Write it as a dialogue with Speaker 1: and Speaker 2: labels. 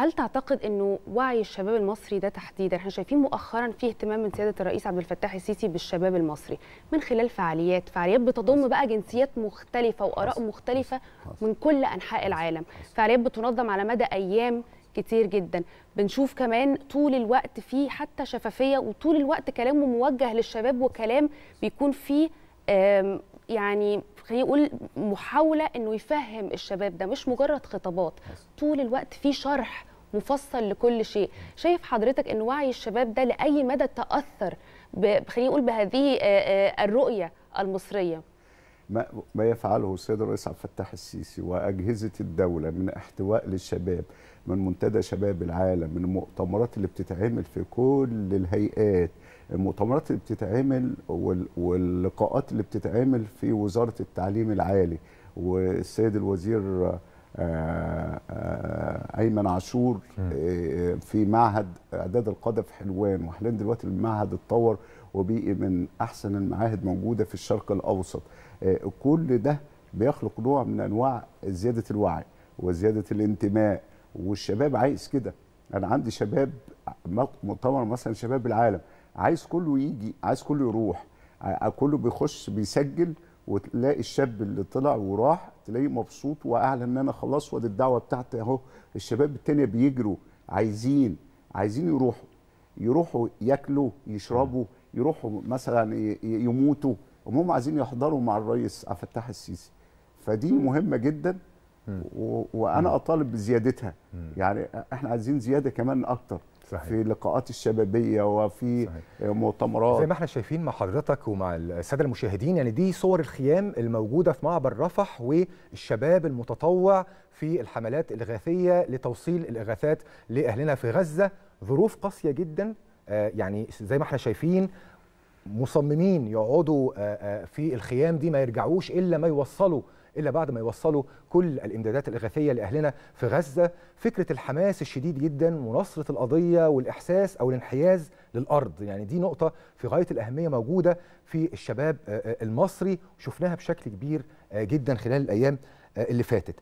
Speaker 1: هل تعتقد انه وعي الشباب المصري ده تحديدا احنا شايفين مؤخرا في اهتمام من سياده الرئيس عبد الفتاح السيسي بالشباب المصري من خلال فعاليات فعاليات بتضم بقى جنسيات مختلفه واراء مختلفه من كل انحاء العالم فعاليات بتنظم على مدى ايام كتير جدا بنشوف كمان طول الوقت فيه حتى شفافيه وطول الوقت كلامه موجه للشباب وكلام بيكون فيه يعني خلينا نقول محاوله انه يفهم الشباب ده مش مجرد خطابات طول الوقت في شرح مفصل لكل شيء شايف حضرتك ان وعي الشباب ده لاي مدى تاثر خلينا نقول بهذه الرؤيه المصريه
Speaker 2: ما, ما يفعله السيد الرئيس عبد الفتاح السيسي واجهزه الدوله من احتواء للشباب من منتدى شباب العالم من المؤتمرات اللي بتتعمل في كل الهيئات المؤتمرات اللي بتتعمل واللقاءات اللي بتتعمل في وزاره التعليم العالي والسيد الوزير آه، آه، ايمن عاشور آه، في معهد اعداد القاده في حلوان وحاليا دلوقتي المعهد اتطور وبقي من احسن المعاهد موجوده في الشرق الاوسط كل ده بيخلق نوع من انواع زياده الوعي وزياده الانتماء والشباب عايز كده انا عندي شباب مؤتمر مثلا شباب العالم عايز كله يجي عايز كله يروح كله بيخش بيسجل وتلاقي الشاب اللي طلع وراح تلاقيه مبسوط واعلى ان انا خلاص وادي الدعوه بتاعتي اهو الشباب التانيه بيجروا عايزين عايزين يروحوا يروحوا ياكلوا يشربوا يروحوا مثلا يموتوا هم عايزين يحضروا مع الرئيس عبد الفتاح السيسي فدي مهمه جدا وانا اطالب بزيادتها يعني
Speaker 3: احنا عايزين زياده كمان اكتر صحيح. في اللقاءات الشبابيه وفي صحيح. مؤتمرات زي ما احنا شايفين مع حضرتك ومع الساده المشاهدين يعني دي صور الخيام الموجوده في معبر رفح والشباب المتطوع في الحملات الاغاثيه لتوصيل الاغاثات لاهلنا في غزه ظروف قاسيه جدا آه، يعني زي ما احنا شايفين مصممين يقعدوا آه، آه، في الخيام دي ما يرجعوش الا ما يوصلوا الا بعد ما يوصلوا كل الامدادات الاغاثيه لاهلنا في غزه فكره الحماس الشديد جدا ونصره القضيه والاحساس او الانحياز للارض يعني دي نقطه في غايه الاهميه موجوده في الشباب آه، المصري شفناها بشكل كبير جدا خلال الايام اللي فاتت